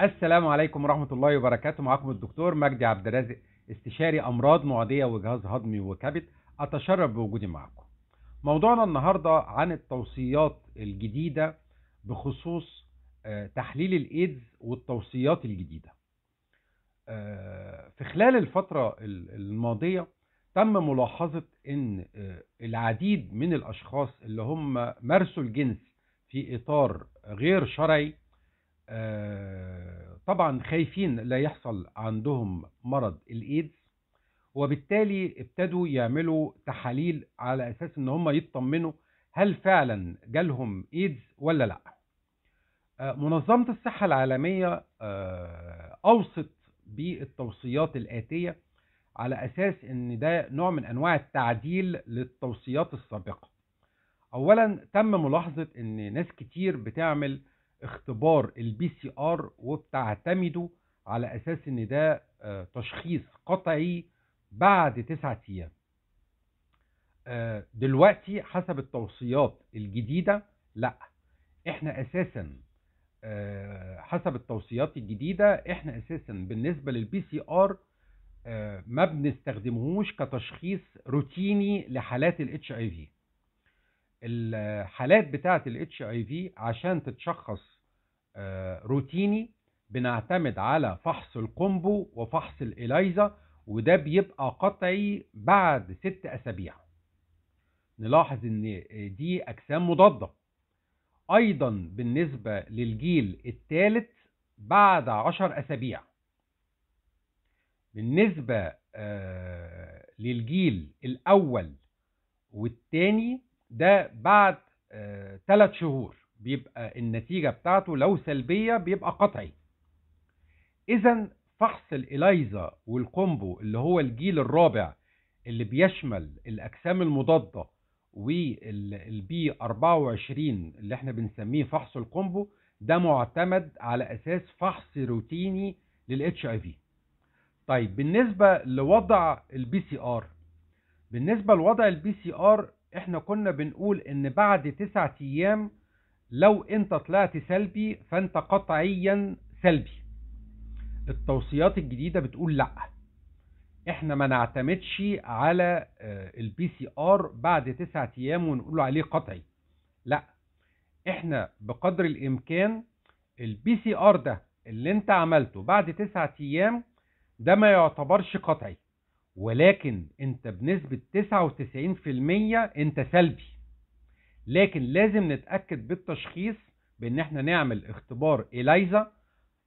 السلام عليكم ورحمة الله وبركاته معكم الدكتور مجدي عبد الرازق استشاري أمراض معدية وجهاز هضمي وكبد أتشرف بوجودي معكم موضوعنا النهاردة عن التوصيات الجديدة بخصوص آه، تحليل الإيدز والتوصيات الجديدة آه، في خلال الفترة الماضية تم ملاحظة أن آه، العديد من الأشخاص اللي هم مارسوا الجنس في إطار غير شرعي آه، طبعا خايفين لا يحصل عندهم مرض الايدز وبالتالي ابتدوا يعملوا تحاليل على اساس ان هم يطمنوا هل فعلا جالهم ايدز ولا لا آه، منظمة الصحة العالمية آه، اوصت بالتوصيات الاتية على اساس ان ده نوع من انواع التعديل للتوصيات السابقة اولا تم ملاحظة ان ناس كتير بتعمل اختبار البي سي ار وبتعتمده على اساس ان ده آه، تشخيص قطعي بعد تسعة ايام آه، دلوقتي حسب التوصيات الجديدة لا احنا اساسا آه، حسب التوصيات الجديدة احنا اساسا بالنسبة للبي سي ار ما بنستخدمهوش كتشخيص روتيني لحالات الاتش اي في الحالات بتاعه الاتش اي في عشان تتشخص آه، روتيني بنعتمد على فحص القنبو وفحص الإليزا وده بيبقى قطعي بعد ست أسابيع نلاحظ إن دي أجسام مضادة أيضا بالنسبة للجيل الثالث بعد عشر أسابيع بالنسبة آه، للجيل الأول والثاني ده بعد ثلاث آه، شهور بيبقى النتيجة بتاعته لو سلبية بيبقى قطعي إذا فحص الإليزا والكومبو اللي هو الجيل الرابع اللي بيشمل الأجسام المضادة والبي 24 اللي احنا بنسميه فحص الكومبو ده معتمد على أساس فحص روتيني للاتش اي في طيب بالنسبة لوضع البي سي ار بالنسبة لوضع البي سي ار احنا كنا بنقول ان بعد تسعة ايام لو انت طلعت سلبي فانت قطعيا سلبي التوصيات الجديدة بتقول لا احنا ما نعتمدش على البي سي ار بعد تسعة ايام ونقول عليه قطعي لا احنا بقدر الامكان البي سي ار ده اللي انت عملته بعد تسعة ايام ده ما يعتبرش قطعي ولكن انت بنسبة 99% انت سلبي لكن لازم نتأكد بالتشخيص بان احنا نعمل اختبار إليزا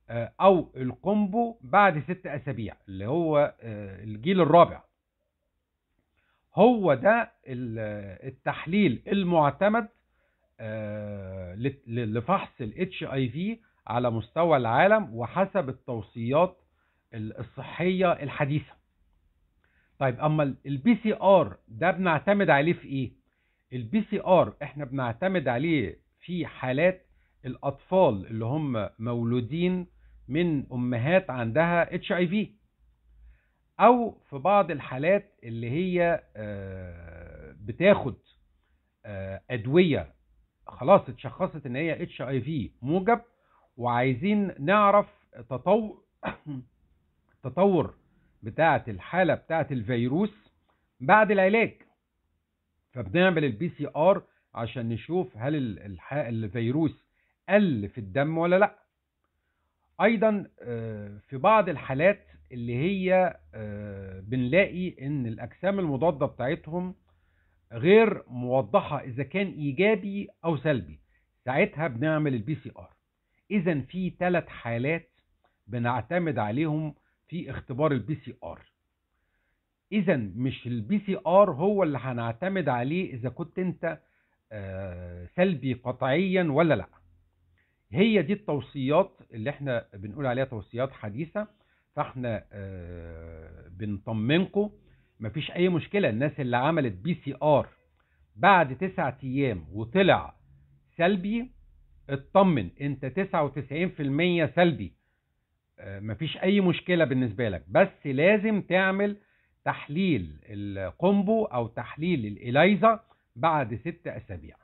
آه، او الكومبو بعد ست اسابيع اللي هو آه، الجيل الرابع هو ده آه، التحليل المعتمد لفحص الاتش اي في على مستوى العالم وحسب التوصيات الصحية الحديثة طيب اما البي سي ار ده بنعتمد عليه في ايه البي سي ار احنا بنعتمد عليه في حالات الاطفال اللي هم مولودين من امهات عندها اتش اي في او في بعض الحالات اللي هي آه، بتاخد آه، ادويه خلاص اتشخصت ان هي اتش اي في موجب وعايزين نعرف تطور تطور بتاعة الحالة بتاعة الفيروس بعد العلاج فبنعمل البي سي ار عشان نشوف هل الفيروس قل في الدم ولا لا ايضا آه، في بعض الحالات اللي هي آه، بنلاقي ان الاجسام المضاده بتاعتهم غير موضحه اذا كان ايجابي او سلبي ساعتها بنعمل البي سي ار اذا في ثلاث حالات بنعتمد عليهم في اختبار البي سي ار اذا مش البي سي ار هو اللي هنعتمد عليه اذا كنت انت آه، سلبي قطعيا ولا لا هي دي التوصيات اللي احنا بنقول عليها توصيات حديثه فاحنا آه، بنطمنكم مفيش اي مشكله الناس اللي عملت بي سي ار بعد تسعة ايام وطلع سلبي اطمن انت 99% سلبي مفيش اي مشكله بالنسبه لك بس لازم تعمل تحليل القنبو او تحليل الاليزا بعد ست اسابيع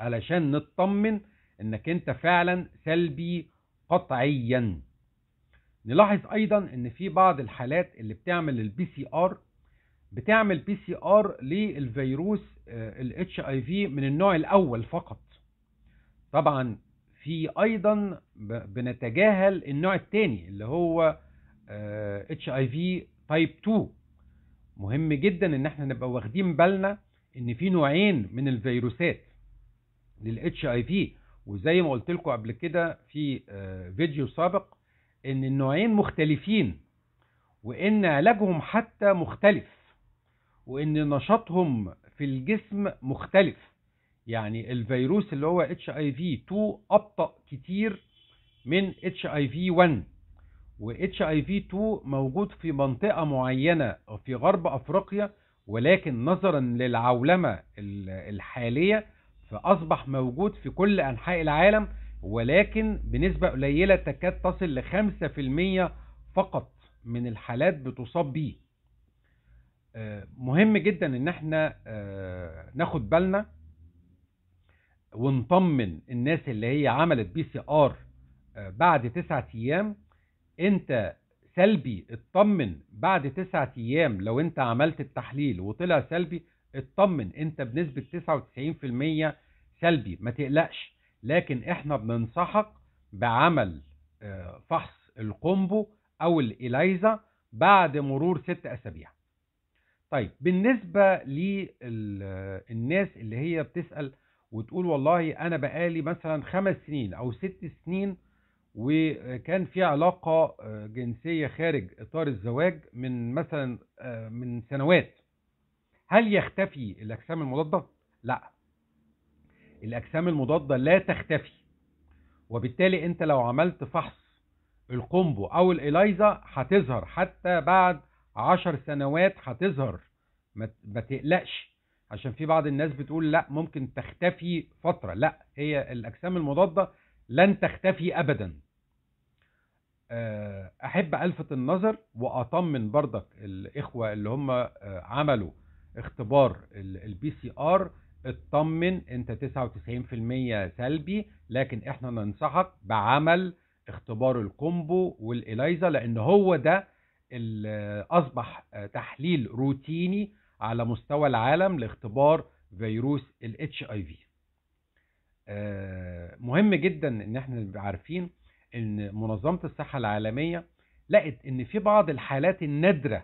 علشان نطمن انك انت فعلا سلبي قطعيا نلاحظ ايضا ان في بعض الحالات اللي بتعمل البي سي ار بتعمل بي سي ار للفيروس الاتش اي في من النوع الاول فقط طبعا في ايضا بنتجاهل النوع الثاني اللي هو اتش اي في تايب 2 مهم جدا ان احنا نبقى واخدين بالنا ان في نوعين من الفيروسات للاتش اي في وزي ما قلت لكم قبل كده في آه، فيديو سابق ان النوعين مختلفين وان علاجهم حتى مختلف وان نشاطهم في الجسم مختلف يعني الفيروس اللي هو اتش اي في 2 ابطا كتير من اتش اي في 1 واتش اي في 2 موجود في منطقه معينه في غرب افريقيا ولكن نظرا للعولمه الحاليه فاصبح موجود في كل انحاء العالم ولكن بنسبه قليله تكاد تصل ل 5% فقط من الحالات بتصاب بيه آه، مهم جدا ان احنا آه، ناخد بالنا ونطمن الناس اللي هي عملت بي سي ار آه، بعد تسعة ايام انت سلبي اطمن بعد تسعة ايام لو انت عملت التحليل وطلع سلبي اطمن انت بنسبة 99% سلبي ما تقلقش لكن احنا بننصحك بعمل آه، فحص القنبو او الإليزا بعد مرور ست اسابيع طيب بالنسبة للناس آه، اللي هي بتسأل وتقول والله انا بقالي مثلا خمس سنين او ست سنين وكان في علاقة آه، جنسية خارج اطار الزواج من مثلا آه، من سنوات هل يختفي الاجسام المضادة؟ لا الاجسام المضادة لا تختفي وبالتالي انت لو عملت فحص القنبو او الاليزا هتظهر حتى بعد عشر سنوات هتظهر ما تقلقش عشان في بعض الناس بتقول لا ممكن تختفي فترة لا هي الأجسام المضادة لن تختفي أبدا آه، أحب ألفت النظر وأطمن بردك الإخوة اللي هم آه، عملوا اختبار البي سي آر اطمن انت 99% سلبي لكن احنا ننصحك بعمل اختبار الكومبو والإليزا لأن هو ده اللي آه، أصبح تحليل روتيني على مستوى العالم لاختبار فيروس الاتش اي آه، في مهم جدا ان احنا نبقى عارفين ان منظمه الصحه العالميه لقت ان في بعض الحالات النادره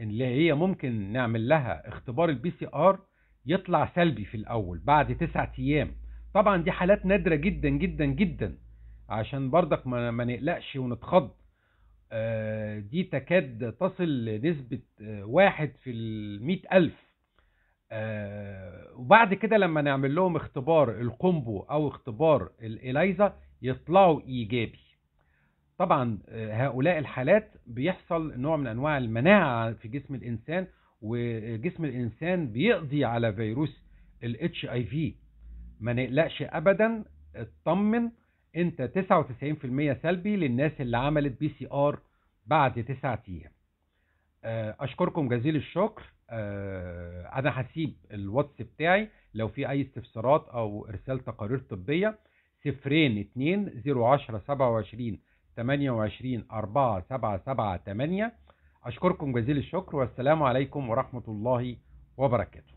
اللي هي ممكن نعمل لها اختبار البي سي ار يطلع سلبي في الاول بعد تسعة ايام طبعا دي حالات نادره جدا جدا جدا عشان برضك ما نقلقش ونتخض آه، دي تكاد تصل لنسبة آه، واحد في المئة ألف آه، وبعد كده لما نعمل لهم اختبار القنبو أو اختبار الإليزا يطلعوا إيجابي طبعا هؤلاء الحالات بيحصل نوع من أنواع المناعة في جسم الإنسان وجسم الإنسان بيقضي على فيروس الاتش اي في ما نقلقش أبدا اطمن انت 99% سلبي للناس اللي عملت بي سي ار بعد 9 ايام آه، اشكركم جزيل الشكر آه، انا هسيب الواتس بتاعي لو في اي استفسارات او ارسال تقارير طبيه 02 010 27 28 4 7 7 8 اشكركم جزيل الشكر والسلام عليكم ورحمه الله وبركاته